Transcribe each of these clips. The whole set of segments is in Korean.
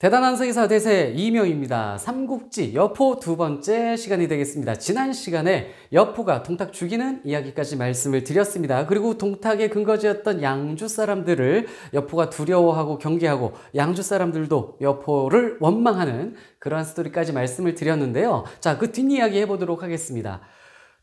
대단한 서기사 대세 이명입니다. 삼국지 여포 두 번째 시간이 되겠습니다. 지난 시간에 여포가 동탁 죽이는 이야기까지 말씀을 드렸습니다. 그리고 동탁의 근거지였던 양주 사람들을 여포가 두려워하고 경계하고 양주 사람들도 여포를 원망하는 그러한 스토리까지 말씀을 드렸는데요. 자, 그 뒷이야기 해보도록 하겠습니다.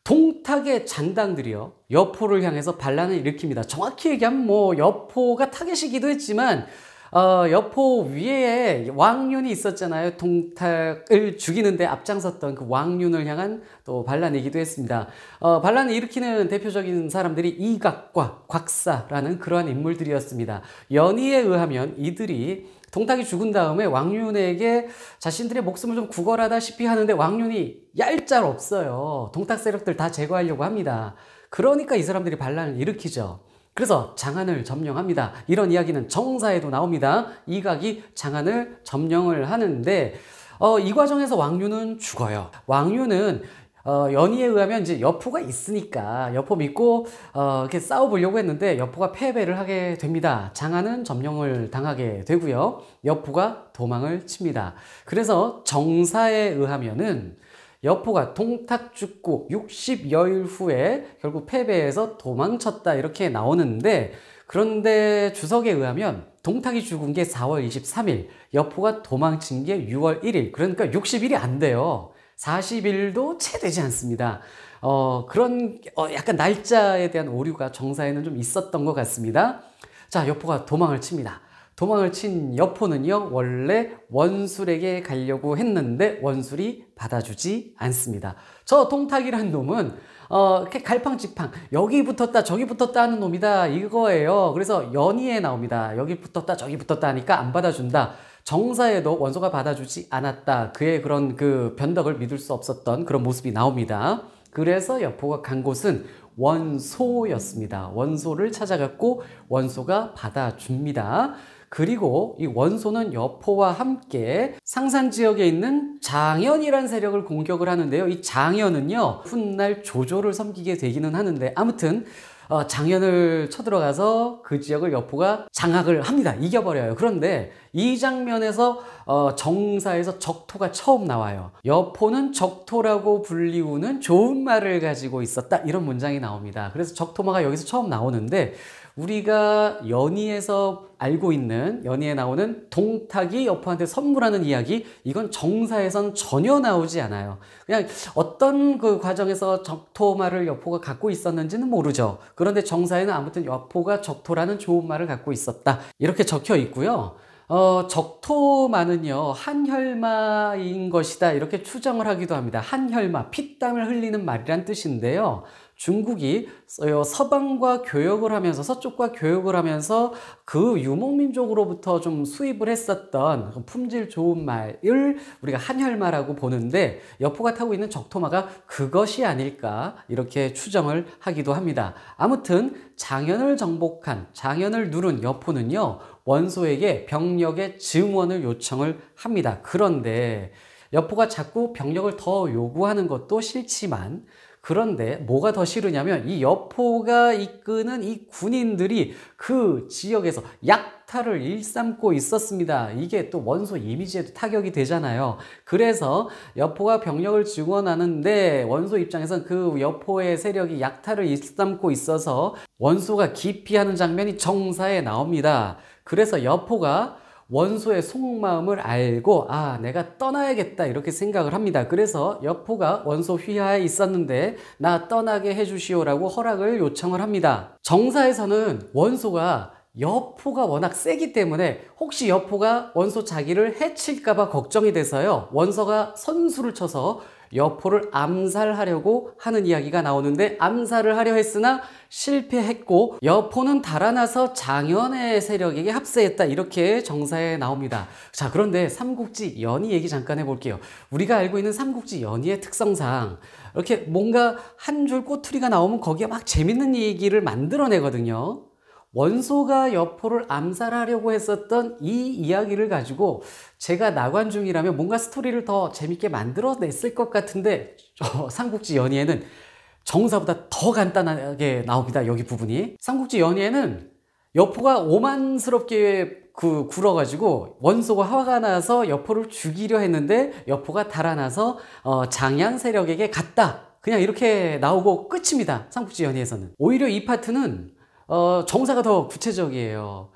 동탁의 잔당들이요. 여포를 향해서 반란을 일으킵니다. 정확히 얘기하면 뭐 여포가 타겟이기도 했지만 어, 여포 위에 왕윤이 있었잖아요. 동탁을 죽이는데 앞장섰던 그 왕윤을 향한 또 반란이기도 했습니다. 어, 반란을 일으키는 대표적인 사람들이 이각과 곽사라는 그러한 인물들이었습니다. 연희에 의하면 이들이 동탁이 죽은 다음에 왕윤에게 자신들의 목숨을 좀 구걸하다시피 하는데 왕윤이 얄짤 없어요. 동탁 세력들 다 제거하려고 합니다. 그러니까 이 사람들이 반란을 일으키죠. 그래서 장안을 점령합니다. 이런 이야기는 정사에도 나옵니다. 이각이 장안을 점령을 하는데 어, 이 과정에서 왕류는 죽어요. 왕류는 어, 연희에 의하면 이제 여포가 있으니까 여포 믿고 어, 이렇게 싸워보려고 했는데 여포가 패배를 하게 됩니다. 장안은 점령을 당하게 되고요. 여포가 도망을 칩니다. 그래서 정사에 의하면은 여포가 동탁 죽고 60여일 후에 결국 패배해서 도망쳤다 이렇게 나오는데 그런데 주석에 의하면 동탁이 죽은 게 4월 23일, 여포가 도망친 게 6월 1일, 그러니까 60일이 안 돼요. 40일도 채 되지 않습니다. 어, 그런 어, 약간 날짜에 대한 오류가 정사에는 좀 있었던 것 같습니다. 자, 여포가 도망을 칩니다. 도망을 친 여포는요 원래 원술에게 가려고 했는데 원술이 받아주지 않습니다 저 동탁이란 놈은 어, 이렇게 갈팡지팡 여기 붙었다 저기 붙었다 하는 놈이다 이거예요 그래서 연의에 나옵니다 여기 붙었다 저기 붙었다 하니까 안 받아준다 정사에도 원소가 받아주지 않았다 그의 그런 그 변덕을 믿을 수 없었던 그런 모습이 나옵니다 그래서 여포가 간 곳은 원소였습니다 원소를 찾아갔고 원소가 받아줍니다 그리고 이 원소는 여포와 함께 상산 지역에 있는 장현이란 세력을 공격을 하는데요. 이 장현은요 훗날 조조를 섬기게 되기는 하는데 아무튼 어, 장현을 쳐들어가서 그 지역을 여포가 장악을 합니다. 이겨버려요. 그런데 이 장면에서 어, 정사에서 적토가 처음 나와요. 여포는 적토라고 불리우는 좋은 말을 가지고 있었다. 이런 문장이 나옵니다. 그래서 적토마가 여기서 처음 나오는데 우리가 연희에서 알고 있는 연희에 나오는 동탁이 여포한테 선물하는 이야기 이건 정사에선 전혀 나오지 않아요. 그냥 어떤 그 과정에서 적토말을 여포가 갖고 있었는지는 모르죠. 그런데 정사에는 아무튼 여포가 적토라는 좋은 말을 갖고 있었다. 이렇게 적혀 있고요. 어, 적토마는요 한혈마인 것이다 이렇게 추정을 하기도 합니다. 한혈마 피땀을 흘리는 말이란 뜻인데요. 중국이 어, 서방과 교역을 하면서 서쪽과 교역을 하면서 그 유목민족으로부터 좀 수입을 했었던 그 품질 좋은 말을 우리가 한혈말하고 보는데 여포가 타고 있는 적토마가 그것이 아닐까 이렇게 추정을 하기도 합니다. 아무튼 장현을 정복한 장현을 누른 여포는요 원소에게 병력의 증원을 요청을 합니다. 그런데 여포가 자꾸 병력을 더 요구하는 것도 싫지만 그런데 뭐가 더 싫으냐면 이 여포가 이끄는 이 군인들이 그 지역에서 약탈을 일삼고 있었습니다. 이게 또 원소 이미지에도 타격이 되잖아요. 그래서 여포가 병력을 증원하는데 원소 입장에선 그 여포의 세력이 약탈을 일삼고 있어서 원소가 기피하는 장면이 정사에 나옵니다. 그래서 여포가 원소의 속마음을 알고 아 내가 떠나야겠다 이렇게 생각을 합니다. 그래서 여포가 원소 휘하에 있었는데 나 떠나게 해주시오라고 허락을 요청을 합니다. 정사에서는 원소가 여포가 워낙 세기 때문에 혹시 여포가 원소 자기를 해칠까봐 걱정이 돼서요. 원소가 선수를 쳐서 여포를 암살하려고 하는 이야기가 나오는데 암살을 하려 했으나 실패했고 여포는 달아나서 장현의 세력에게 합세했다 이렇게 정사에 나옵니다. 자 그런데 삼국지 연희 얘기 잠깐 해볼게요. 우리가 알고 있는 삼국지 연희의 특성상 이렇게 뭔가 한 줄 꼬투리가 나오면 거기에 막 재밌는 얘기를 만들어내거든요. 원소가 여포를 암살하려고 했었던 이 이야기를 가지고 제가 나관중이라면 뭔가 스토리를 더 재밌게 만들어냈을 것 같은데 어, 삼국지 연의에는 정사보다 더 간단하게 나옵니다. 여기 부분이. 삼국지 연의에는 여포가 오만스럽게 그 굴어가지고 원소가 화가 나서 여포를 죽이려 했는데 여포가 달아나서 어 장양 세력에게 갔다. 그냥 이렇게 나오고 끝입니다. 삼국지 연의에서는. 오히려 이 파트는 어, 정사가 더 구체적이에요.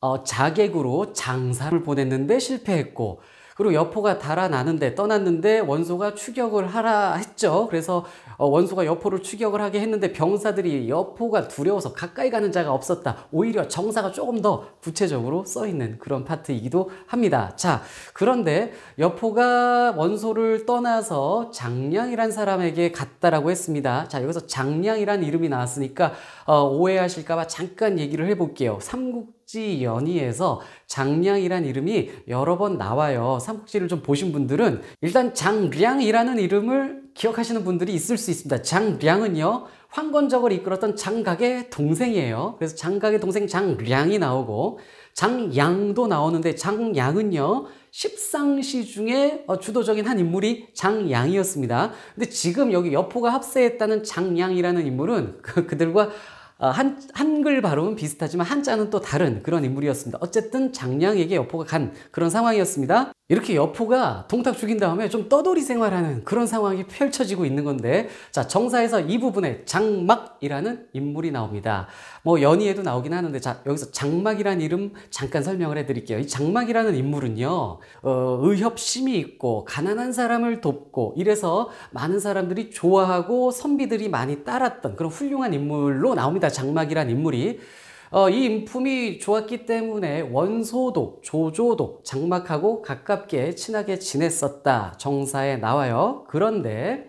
어, 자객으로 장사를 보냈는데 실패했고 그리고 여포가 달아나는데 떠났는데 원소가 추격을 하라 했죠. 그래서 어, 원소가 여포를 추격을 하게 했는데 병사들이 여포가 두려워서 가까이 가는 자가 없었다. 오히려 정사가 조금 더 구체적으로 써 있는 그런 파트이기도 합니다. 자, 그런데 여포가 원소를 떠나서 장량이란 사람에게 갔다라고 했습니다. 자, 여기서 장량이란 이름이 나왔으니까 어, 오해하실까봐 잠깐 얘기를 해볼게요. 삼국 삼국지 연의에서 장량이란 이름이 여러 번 나와요. 삼국지를 좀 보신 분들은 일단 장량이라는 이름을 기억하시는 분들이 있을 수 있습니다. 장량은요. 황건적을 이끌었던 장각의 동생이에요. 그래서 장각의 동생 장량이 나오고 장양도 나오는데 장양은요. 십상시 중에 어, 주도적인 한 인물이 장양이었습니다. 근데 지금 여기 여포가 합세했다는 장양이라는 인물은 그, 그들과 어, 한, 한글 발음은 비슷하지만 한자는 또 다른 그런 인물이었습니다. 어쨌든 장량에게 여포가 간 그런 상황이었습니다. 이렇게 여포가 동탁 죽인 다음에 좀 떠돌이 생활하는 그런 상황이 펼쳐지고 있는 건데 자 정사에서 이 부분에 장막이라는 인물이 나옵니다. 뭐 연희에도 나오긴 하는데 자 여기서 장막이라는 이름 잠깐 설명을 해드릴게요. 이 장막이라는 인물은요 어, 의협심이 있고 가난한 사람을 돕고 이래서 많은 사람들이 좋아하고 선비들이 많이 따랐던 그런 훌륭한 인물로 나옵니다. 장막이라는 인물이 어, 이 인품이 좋았기 때문에 원소도 조조도 장막하고 가깝게 친하게 지냈었다 정사에 나와요. 그런데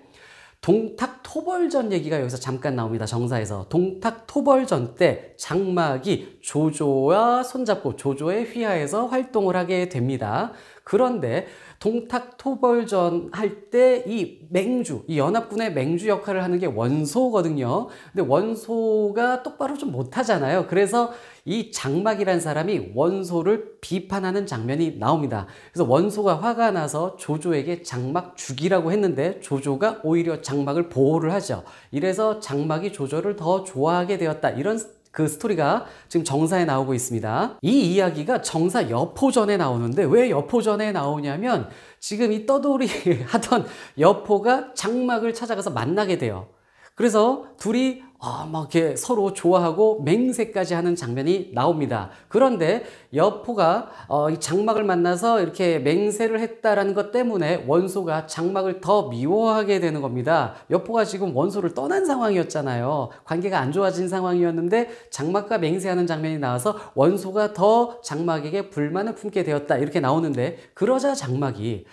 동탁토벌전 얘기가 여기서 잠깐 나옵니다. 정사에서 동탁토벌전 때 장막이 조조와 손잡고 조조의 휘하에서 활동을 하게 됩니다. 그런데 동탁토벌전 할 때 이 맹주, 이 연합군의 맹주 역할을 하는 게 원소거든요. 근데 원소가 똑바로 좀 못하잖아요. 그래서 이 장막이라는 사람이 원소를 비판하는 장면이 나옵니다. 그래서 원소가 화가 나서 조조에게 장막 죽이라고 했는데 조조가 오히려 장막을 보호를 하죠. 이래서 장막이 조조를 더 좋아하게 되었다. 이런 그 스토리가 지금 정사에 나오고 있습니다. 이 이야기가 정사 여포전에 나오는데 왜 여포전에 나오냐면 지금 이 떠돌이 하던 여포가 장막을 찾아가서 만나게 돼요. 그래서 둘이 아, 막이 서로 좋아하고 맹세까지 하는 장면이 나옵니다. 그런데 여포가 어, 장막을 만나서 이렇게 맹세를 했다라는 것 때문에 원소가 장막을 더 미워하게 되는 겁니다. 여포가 지금 원소를 떠난 상황이었잖아요. 관계가 안 좋아진 상황이었는데 장막과 맹세하는 장면이 나와서 원소가 더 장막에게 불만을 품게 되었다. 이렇게 나오는데 그러자 장막이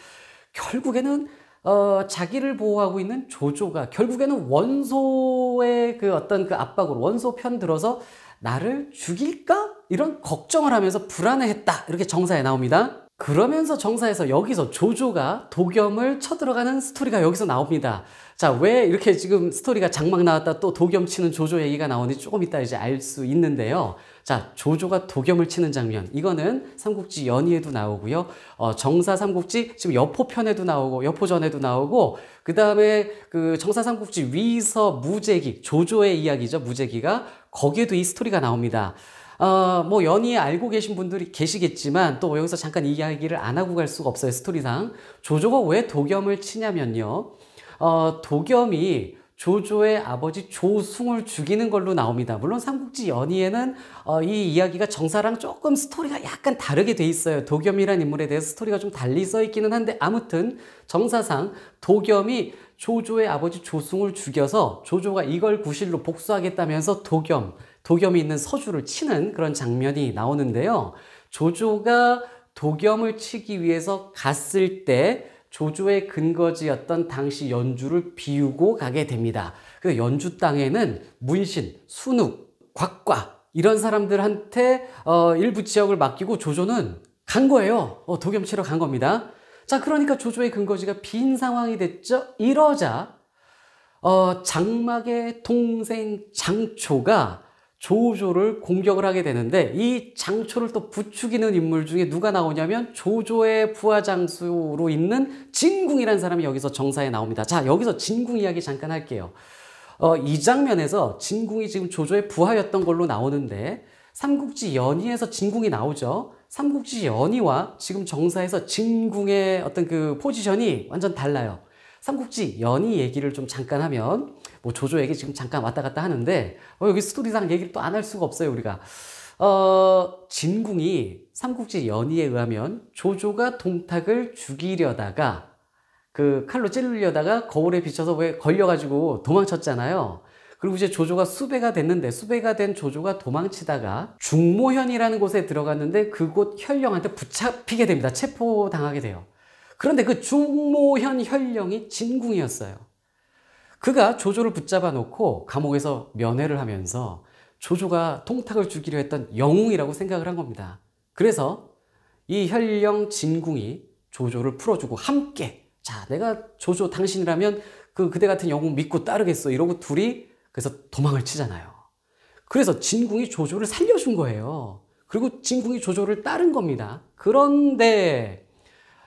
결국에는 어, 자기를 보호하고 있는 조조가 결국에는 원소의 그 어떤 그 압박으로 원소 편 들어서 나를 죽일까? 이런 걱정을 하면서 불안해했다. 이렇게 정사에 나옵니다. 그러면서 정사에서 여기서 조조가 도겸을 쳐들어가는 스토리가 여기서 나옵니다. 자, 왜 이렇게 지금 스토리가 장막 나왔다 또 도겸 치는 조조 얘기가 나오니 조금 이따 이제 알 수 있는데요. 자, 조조가 도겸을 치는 장면. 이거는 삼국지 연의에도 나오고요. 어, 정사 삼국지 지금 여포편에도 나오고 여포전에도 나오고 그다음에 그 정사 삼국지 위서 무제기 조조의 이야기죠. 무제기가 거기에도 이 스토리가 나옵니다. 어, 뭐 연이 알고 계신 분들이 계시겠지만 또 여기서 잠깐 이야기를 안 하고 갈 수가 없어요 스토리상 조조가 왜 도겸을 치냐면요 어, 도겸이 조조의 아버지 조숭을 죽이는 걸로 나옵니다. 물론 삼국지 연의에는 어, 이 이야기가 정사랑 조금 스토리가 약간 다르게 돼 있어요. 도겸이란 인물에 대해서 스토리가 좀 달리 써 있기는 한데 아무튼 정사상 도겸이 조조의 아버지 조숭을 죽여서 조조가 이걸 구실로 복수하겠다면서 도겸, 도겸이 있는 서주를 치는 그런 장면이 나오는데요. 조조가 도겸을 치기 위해서 갔을 때 조조의 근거지였던 당시 연주를 비우고 가게 됩니다. 그 연주 땅에는 문신, 순욱, 곽과 이런 사람들한테 어, 일부 지역을 맡기고 조조는 간 거예요. 어, 도겸치러 간 겁니다. 자, 그러니까 조조의 근거지가 빈 상황이 됐죠. 이러자 어, 장막의 동생 장초가 조조를 공격을 하게 되는데 이 장초를 또 부추기는 인물 중에 누가 나오냐면 조조의 부하장수로 있는 진궁이라는 사람이 여기서 정사에 나옵니다. 자 여기서 진궁 이야기 잠깐 할게요. 어, 이 장면에서 진궁이 지금 조조의 부하였던 걸로 나오는데 삼국지 연희에서 진궁이 나오죠. 삼국지 연희와 지금 정사에서 진궁의 어떤 그 포지션이 완전 달라요. 삼국지 연희 얘기를 좀 잠깐 하면 뭐 조조 얘기 지금 잠깐 왔다 갔다 하는데 어, 여기 스토리상 얘기를 또 안 할 수가 없어요 우리가 어, 진궁이 삼국지 연의에 의하면 조조가 동탁을 죽이려다가 그 칼로 찌르려다가 거울에 비춰서 왜 걸려가지고 도망쳤잖아요. 그리고 이제 조조가 수배가 됐는데 수배가 된 조조가 도망치다가 중모현이라는 곳에 들어갔는데 그곳 현령한테 붙잡히게 됩니다. 체포당하게 돼요. 그런데 그 중모현 현령이 진궁이었어요. 그가 조조를 붙잡아 놓고 감옥에서 면회를 하면서 조조가 통탁을 주기로 했던 영웅이라고 생각을 한 겁니다. 그래서 이 현령 진궁이 조조를 풀어주고 함께 자 내가 조조 당신이라면 그 그대 같은 영웅 믿고 따르겠어 이러고 둘이 그래서 도망을 치잖아요. 그래서 진궁이 조조를 살려준 거예요. 그리고 진궁이 조조를 따른 겁니다. 그런데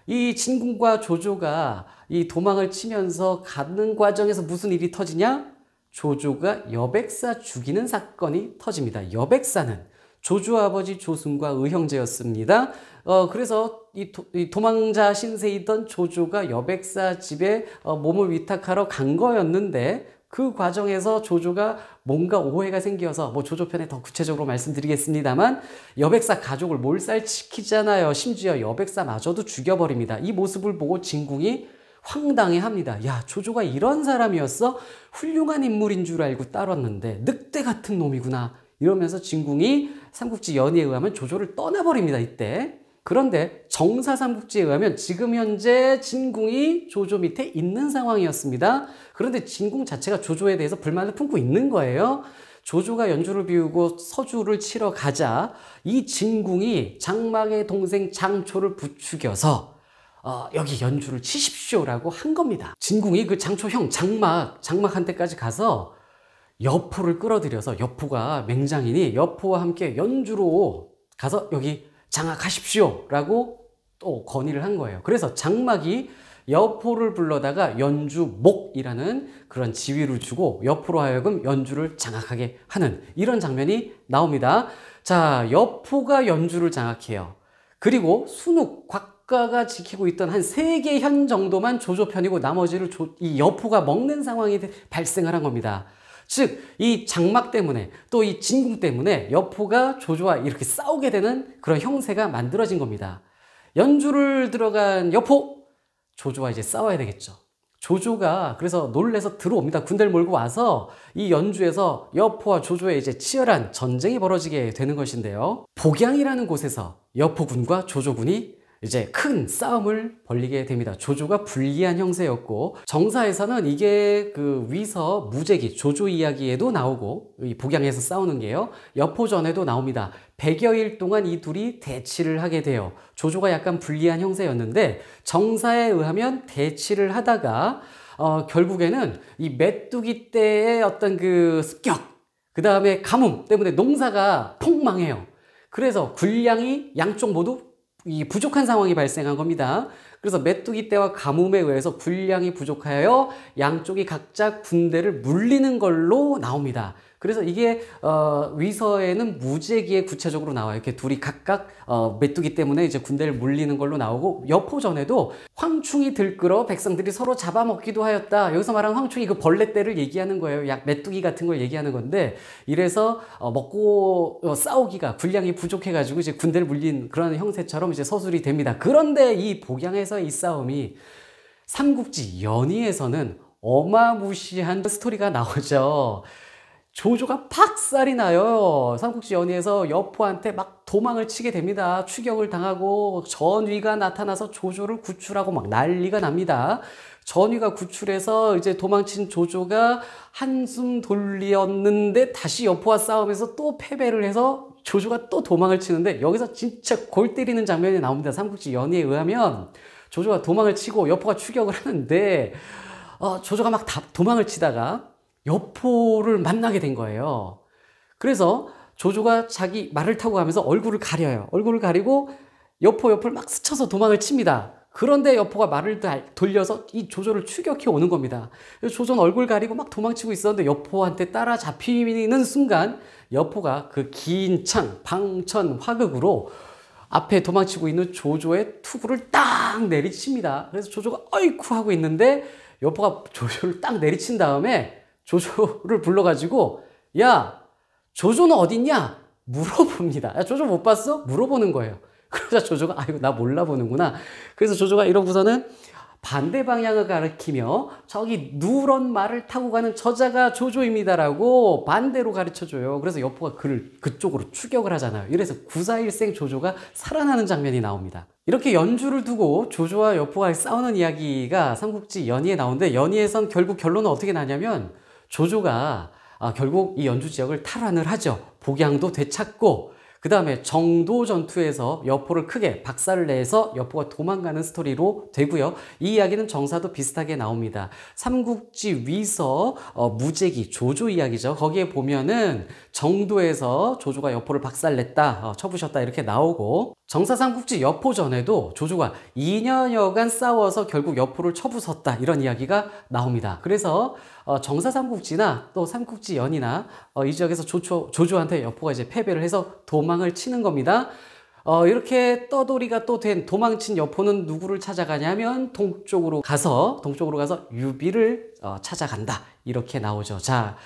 이 진군과 조조가 이 도망을 치면서 가는 과정에서 무슨 일이 터지냐? 조조가 여백사 죽이는 사건이 터집니다. 여백사는 조조 아버지 조승과 의형제였습니다. 어, 그래서 이, 도, 이 도망자 신세이던 조조가 여백사 집에 어, 몸을 위탁하러 간 거였는데 그 과정에서 조조가 뭔가 오해가 생겨서 뭐 조조편에 더 구체적으로 말씀드리겠습니다만 여백사 가족을 몰살시키잖아요. 심지어 여백사마저도 죽여버립니다. 이 모습을 보고 진궁이 황당해합니다. 야 조조가 이런 사람이었어? 훌륭한 인물인 줄 알고 따랐는데 늑대 같은 놈이구나. 이러면서 진궁이 삼국지 연의에 의하면 조조를 떠나버립니다. 이때 그런데 정사삼국지에 의하면 지금 현재 진궁이 조조 밑에 있는 상황이었습니다. 그런데 진궁 자체가 조조에 대해서 불만을 품고 있는 거예요. 조조가 연주를 비우고 서주를 치러 가자 이 진궁이 장막의 동생 장초를 부추겨서 어, 여기 연주를 치십시오라고 한 겁니다. 진궁이 그 장초 형 장막 장막한테까지 가서 여포를 끌어들여서 여포가 맹장이니 여포와 함께 연주로 가서 여기 장악하십시오 라고 또 건의를 한 거예요. 그래서 장막이 여포를 불러다가 연주목이라는 그런 지위를 주고 여포로 하여금 연주를 장악하게 하는 이런 장면이 나옵니다. 자, 여포가 연주를 장악해요. 그리고 순욱, 곽가가 지키고 있던 한 세 개 현 정도만 조조편이고 나머지를 조, 이 여포가 먹는 상황이 발생을 한 겁니다. 즉, 이 장막 때문에 또 이 진공 때문에 여포가 조조와 이렇게 싸우게 되는 그런 형세가 만들어진 겁니다. 연주를 들어간 여포! 조조와 이제 싸워야 되겠죠. 조조가 그래서 놀래서 들어옵니다. 군대를 몰고 와서 이 연주에서 여포와 조조의 이제 치열한 전쟁이 벌어지게 되는 것인데요. 복양이라는 곳에서 여포군과 조조군이 이제 큰 싸움을 벌리게 됩니다. 조조가 불리한 형세였고 정사에서는 이게 그 위서 무제기 조조 이야기에도 나오고 이복양에서 싸우는 게요. 여포전에도 나옵니다. 100여일 동안 이 둘이 대치를 하게 돼요. 조조가 약간 불리한 형세였는데 정사에 의하면 대치를 하다가 어, 결국에는 이 메뚜기 때의 어떤 그 습격 그 다음에 가뭄 때문에 농사가 폭망해요. 그래서 군량이 양쪽 모두 이 부족한 상황이 발생한 겁니다. 그래서 메뚜기 떼와 가뭄에 의해서 분량이 부족하여 양쪽이 각자 군대를 물리는 걸로 나옵니다. 그래서 이게 어, 위서에는 무제기에 구체적으로 나와요. 이렇게 둘이 각각 어, 메뚜기 때문에 이제 군대를 물리는 걸로 나오고 여포전에도 황충이 들끓어 백성들이 서로 잡아먹기도 하였다. 여기서 말하는 황충이 그 벌레떼를 얘기하는 거예요. 약 메뚜기 같은 걸 얘기하는 건데 이래서 어, 먹고 어, 싸우기가 군량이 부족해가지고 이제 군대를 물린 그런 형세처럼 이제 서술이 됩니다. 그런데 이 복양에서 이 싸움이 삼국지 연의에서는 어마무시한 스토리가 나오죠. 조조가 박살이 나요. 삼국지 연의에서 여포한테 막 도망을 치게 됩니다. 추격을 당하고 전위가 나타나서 조조를 구출하고 막 난리가 납니다. 전위가 구출해서 이제 도망친 조조가 한숨 돌리었는데 다시 여포와 싸움에서 또 패배를 해서 조조가 또 도망을 치는데 여기서 진짜 골 때리는 장면이 나옵니다. 삼국지 연의에 의하면 조조가 도망을 치고 여포가 추격을 하는데 어, 조조가 막 다, 도망을 치다가 여포를 만나게 된 거예요. 그래서 조조가 자기 말을 타고 가면서 얼굴을 가려요. 얼굴을 가리고 여포 옆을 막 스쳐서 도망을 칩니다. 그런데 여포가 말을 돌려서 이 조조를 추격해 오는 겁니다. 조조는 얼굴 가리고 막 도망치고 있었는데 여포한테 따라잡히는 순간 여포가 그 긴 창, 방천, 화극으로 앞에 도망치고 있는 조조의 투구를 딱 내리칩니다. 그래서 조조가 어이쿠 하고 있는데 여포가 조조를 딱 내리친 다음에 조조를 불러가지고 야 조조는 어딨냐 물어봅니다. 야 조조 못 봤어? 물어보는 거예요. 그러자 조조가 아이고 나 몰라 보는구나. 그래서 조조가 이러고서는 반대 방향을 가리키며 저기 누런 말을 타고 가는 저자가 조조입니다라고 반대로 가르쳐줘요. 그래서 여포가 그를 그쪽으로 추격을 하잖아요. 이래서 구사일생 조조가 살아나는 장면이 나옵니다. 이렇게 연주를 두고 조조와 여포가 싸우는 이야기가 삼국지 연희에 나오는데 연희에선 결국 결론은 어떻게 나냐면 조조가 아, 결국 이 연주 지역을 탈환을 하죠. 복양도 되찾고 그 다음에 정도 전투에서 여포를 크게 박살을 내서 여포가 도망가는 스토리로 되고요. 이 이야기는 정사도 비슷하게 나옵니다. 삼국지 위서 어, 무제기 조조 이야기죠. 거기에 보면은 정도에서 조조가 여포를 박살냈다, 어, 쳐부셨다 이렇게 나오고 정사상 국지 여포전에도 조조가 2년여간 싸워서 결국 여포를 쳐부섰다 이런 이야기가 나옵니다. 그래서 어, 정사삼국지나 또 삼국지연이나 어, 이 지역에서 조조, 조조한테 여포가 이제 패배를 해서 도망을 치는 겁니다. 어, 이렇게 떠돌이가 또 된 도망친 여포는 누구를 찾아가냐면 동쪽으로 가서 동쪽으로 가서 유비를 어, 찾아간다 이렇게 나오죠. 자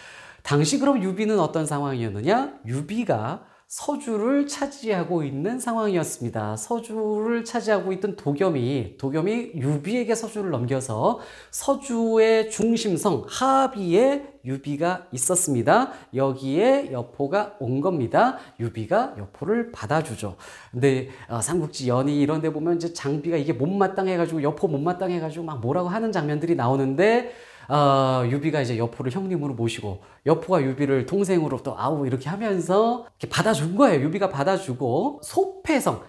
당시 그럼 유비는 어떤 상황이었느냐? 유비가 서주를 차지하고 있는 상황이었습니다. 서주를 차지하고 있던 도겸이 도겸이 유비에게 서주를 넘겨서 서주의 중심성 하비에 유비가 있었습니다. 여기에 여포가 온 겁니다. 유비가 여포를 받아주죠. 근데 어, 삼국지 연희 이런 데 보면 이제 장비가 이게 못마땅해가지고 여포 못마땅해가지고 막 뭐라고 하는 장면들이 나오는데 어, 유비가 이제 여포를 형님으로 모시고 여포가 유비를 동생으로 또 아우 이렇게 하면서 이렇게 받아준 거예요. 유비가 받아주고 소패성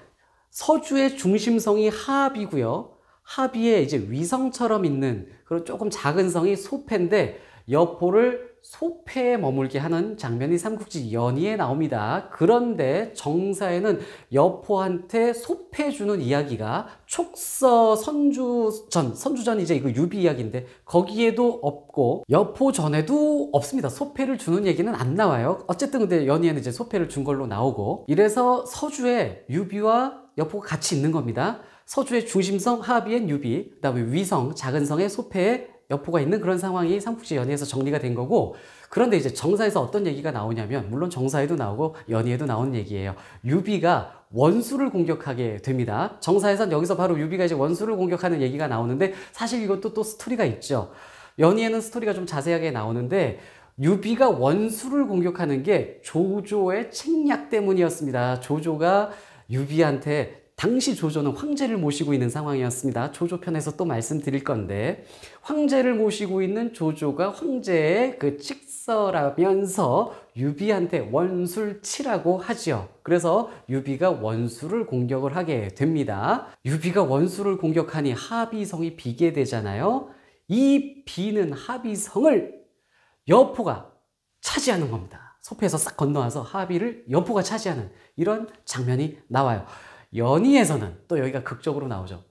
서주의 중심성이 하합이고요. 합의에 이제 위성처럼 있는 그런 조금 작은 성이 소패인데 여포를 소패에 머물게 하는 장면이 삼국지 연의에 나옵니다. 그런데 정사에는 여포한테 소패 주는 이야기가 촉서 선주전, 선주전 이제 이거 유비 이야기인데 거기에도 없고 여포 전에도 없습니다. 소패를 주는 얘기는 안 나와요. 어쨌든 근데 연의에는 이제 소패를 준 걸로 나오고 이래서 서주에 유비와 여포가 같이 있는 겁니다. 서주의 중심성 하비엔 유비, 그 다음에 위성, 작은 성의 소패에 여포가 있는 그런 상황이 삼국지 연의에서 정리가 된 거고 그런데 이제 정사에서 어떤 얘기가 나오냐면 물론 정사에도 나오고 연의에도 나오는 얘기예요. 유비가 원수를 공격하게 됩니다. 정사에서는 여기서 바로 유비가 이제 원수를 공격하는 얘기가 나오는데 사실 이것도 또 스토리가 있죠. 연의에는 스토리가 좀 자세하게 나오는데 유비가 원수를 공격하는 게 조조의 책략 때문이었습니다. 조조가 유비한테 당시 조조는 황제를 모시고 있는 상황이었습니다. 조조 편에서 또 말씀드릴 건데 황제를 모시고 있는 조조가 황제의 그 칙서라면서 유비한테 원술치라고 하지요. 그래서 유비가 원술을 공격을 하게 됩니다. 유비가 원술을 공격하니 합의성이 비게 되잖아요. 이 비는 합의성을 여포가 차지하는 겁니다. 소패에서 싹 건너와서 합의를 여포가 차지하는 이런 장면이 나와요. 연희에서는 또 여기가 극적으로 나오죠.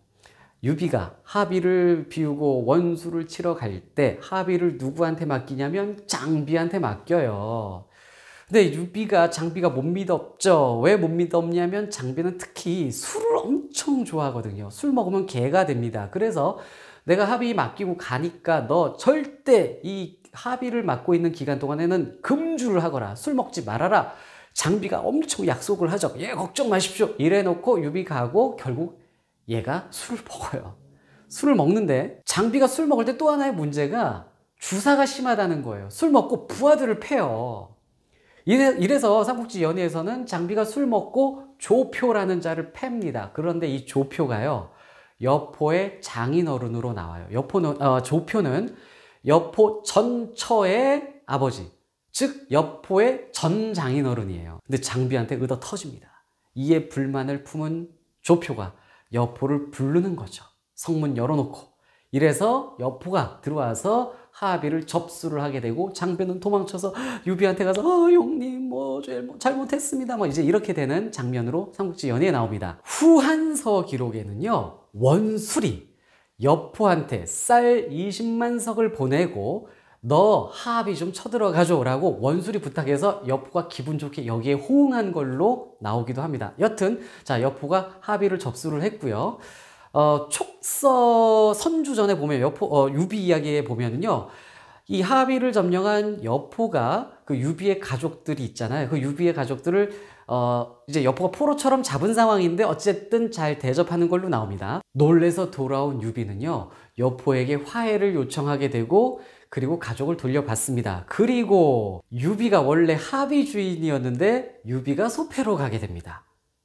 유비가 하비를 비우고 원수를 치러 갈 때 하비를 누구한테 맡기냐면 장비한테 맡겨요. 근데 유비가 장비가 못 믿었죠. 왜 못 믿었냐면 장비는 특히 술을 엄청 좋아하거든요. 술 먹으면 개가 됩니다. 그래서 내가 하비 맡기고 가니까 너 절대 이하비를 맡고 있는 기간 동안에는 금주를 하거라. 술 먹지 말아라. 장비가 엄청 약속을 하죠. 예, 걱정 마십시오. 이래놓고 유비가 고 결국 얘가 술을 먹어요. 술을 먹는데 장비가 술 먹을 때 또 하나의 문제가 주사가 심하다는 거예요. 술 먹고 부하들을 패요. 이래, 서 삼국지 연의에서는 장비가 술 먹고 조표라는 자를 팹니다. 그런데 이 조표가요. 여포의 장인어른으로 나와요. 여포는 어, 조표는 여포 전처의 아버지 즉 여포의 전 장인어른이에요. 근데 장비한테 의어 터집니다. 이에 불만을 품은 조표가 여포를 부르는 거죠. 성문 열어놓고 이래서 여포가 들어와서 하비를 접수를 하게 되고 장비는 도망쳐서 유비한테 가서 어 용님 뭐, 뭐 잘못했습니다 뭐 이제 이렇게 되는 장면으로 삼국지 연애에 나옵니다. 후한서 기록에는요 원술이 여포한테 쌀 20만 석을 보내고 너 하압이 좀 쳐들어가줘라고 원술이 부탁해서 여포가 기분 좋게 여기에 호응한 걸로 나오기도 합니다. 여튼 자 여포가 합의를 접수를 했고요. 어, 촉서 선주전에 보면 여포 어, 유비 이야기에 보면은요. 이 하비를 점령한 여포가 그 유비의 가족들이 있잖아요. 그 유비의 가족들을 어 이제 여포가 포로처럼 잡은 상황인데 어쨌든 잘 대접하는 걸로 나옵니다. 놀래서 돌아온 유비는요. 여포에게 화해를 요청하게 되고 그리고 가족을 돌려받습니다. 그리고 유비가 원래 하비 주인이었는데 유비가 소패로 가게 됩니다.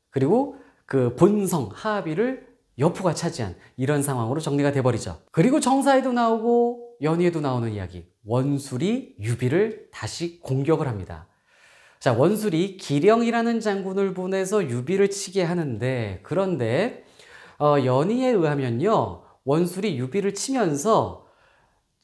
그리고 그 본성 하비를 여포가 차지한 이런 상황으로 정리가 돼버리죠. 그리고 정사에도 나오고 연희에도 나오는 이야기 원술이 유비를 다시 공격을 합니다. 자 원술이 기령이라는 장군을 보내서 유비를 치게 하는데 그런데 어, 연희에 의하면요 원술이 유비를 치면서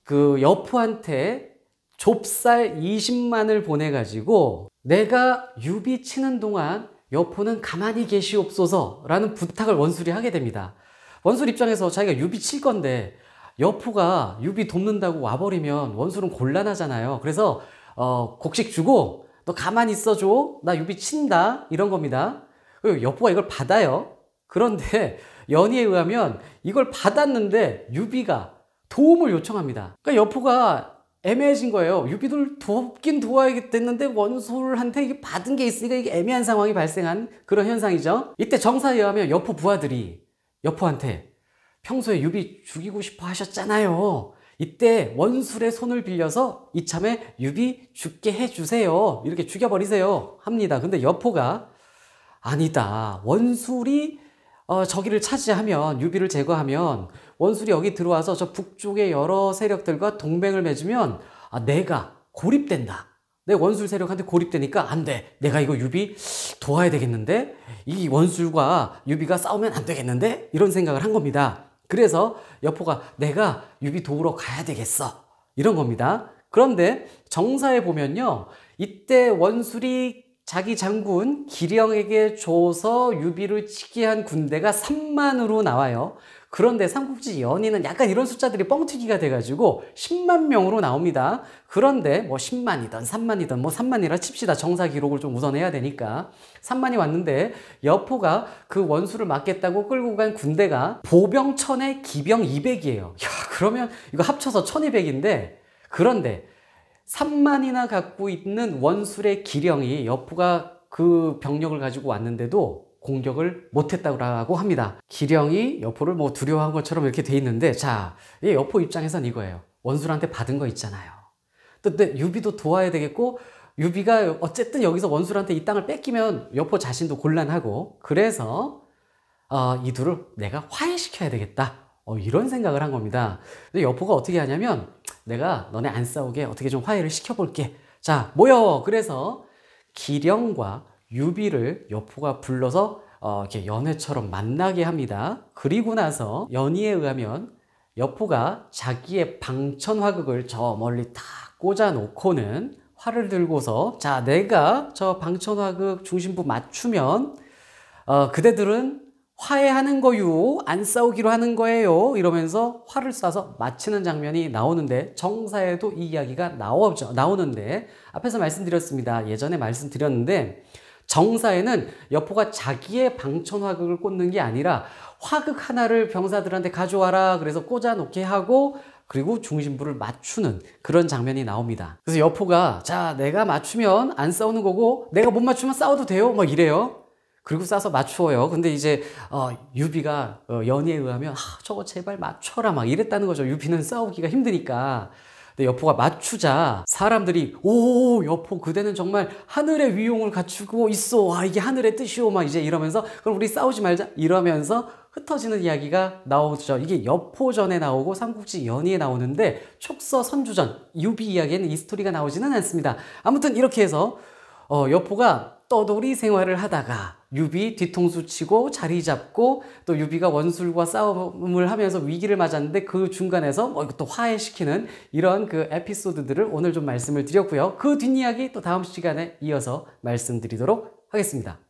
그 여프한테 좁쌀 20만을 보내가지고 내가 유비 치는 동안 여포는 가만히 계시옵소서 라는 부탁을 원술이 하게 됩니다. 원술 입장에서 자기가 유비 칠 건데 여포가 유비 돕는다고 와버리면 원술은 곤란하잖아요. 그래서 어, 곡식 주고 너 가만히 있어줘. 나 유비 친다. 이런 겁니다. 여포가 이걸 받아요. 그런데 연희에 의하면 이걸 받았는데 유비가 도움을 요청합니다. 그러니까 여포가 애매해진 거예요. 유비도를 돕긴 도와야겠는데 원솔한테 이게 받은 게 있으니까 이게 애매한 상황이 발생한 그런 현상이죠. 이때 정사에 의하면 여포 부하들이 여포한테 평소에 유비 죽이고 싶어 하셨잖아요. 이때 원술의 손을 빌려서 이참에 유비 죽게 해주세요. 이렇게 죽여버리세요. 합니다. 근데 여포가 아니다. 원술이 어, 저기를 차지하면 유비를 제거하면 원술이 여기 들어와서 저 북쪽의 여러 세력들과 동맹을 맺으면 아, 내가 고립된다. 내 원술 세력한테 고립되니까 안 돼. 내가 이거 유비 도와야 되겠는데 이 원술과 유비가 싸우면 안 되겠는데 이런 생각을 한 겁니다. 그래서 여포가 내가 유비 도우러 가야 되겠어 이런 겁니다. 그런데 정사에 보면요 이때 원술이 자기 장군 기령에게 줘서 유비를 치게 한 군대가 3만으로 나와요. 그런데 삼국지 연인은 약간 이런 숫자들이 뻥튀기가 돼가지고 10만 명으로 나옵니다. 그런데 뭐 10만이든 3만이든 뭐 3만이라 칩시다. 정사 기록을 좀 우선해야 되니까. 3만이 왔는데 여포가 그 원수를 막겠다고 끌고 간 군대가 보병 천0에 기병 200이에요. 야, 그러면 이거 합쳐서 1200인데 그런데 3만이나 갖고 있는 원술의 기령이 여포가그 병력을 가지고 왔는데도 공격을 못했다고 합니다. 기령이 여포를 뭐 두려워한 것처럼 이렇게 돼 있는데 자, 여포 입장에선 이거예요. 원술한테 받은 거 있잖아요. 근데 유비도 도와야 되겠고 유비가 어쨌든 여기서 원술한테 이 땅을 뺏기면 여포 자신도 곤란하고 그래서 어, 이 둘을 내가 화해시켜야 되겠다. 어, 이런 생각을 한 겁니다. 근데 여포가 어떻게 하냐면 내가 너네 안 싸우게 어떻게 좀 화해를 시켜볼게. 자, 모여! 그래서 기령과 유비를 여포가 불러서 어, 이렇게 연애처럼 만나게 합니다. 그리고 나서 연희에 의하면 여포가 자기의 방천화극을 저 멀리 다 꽂아놓고는 화를 들고서 자 내가 저 방천화극 중심부 맞추면 어, 그대들은 화해하는 거유, 안 싸우기로 하는 거예요. 이러면서 화를 쏴서 마치는 장면이 나오는데 정사에도 이 이야기가 나오죠. 나오는데 앞에서 말씀드렸습니다. 예전에 말씀드렸는데 정사에는 여포가 자기의 방천 화극을 꽂는 게 아니라 화극 하나를 병사들한테 가져와라 그래서 꽂아놓게 하고 그리고 중심부를 맞추는 그런 장면이 나옵니다. 그래서 여포가 자 내가 맞추면 안 싸우는 거고 내가 못 맞추면 싸워도 돼요 막 이래요. 그리고 싸서 맞추어요. 근데 이제 어, 유비가 어, 연희에 의하면 아, 저거 제발 맞춰라 막 이랬다는 거죠. 유비는 싸우기가 힘드니까. 근데 여포가 맞추자 사람들이 오 여포 그대는 정말 하늘의 위용을 갖추고 있어. 아 이게 하늘의 뜻이오 막 이제 이러면서 그럼 우리 싸우지 말자 이러면서 흩어지는 이야기가 나오죠. 이게 여포전에 나오고 삼국지 연희에 나오는데 촉서 선주전 유비 이야기에는 이 스토리가 나오지는 않습니다. 아무튼 이렇게 해서 어, 여포가 떠돌이 생활을 하다가 유비 뒤통수 치고 자리 잡고 또 유비가 원술과 싸움을 하면서 위기를 맞았는데 그 중간에서 뭐또 화해시키는 이런 그 에피소드들을 오늘 좀 말씀을 드렸고요. 그 뒷이야기 또 다음 시간에 이어서 말씀드리도록 하겠습니다.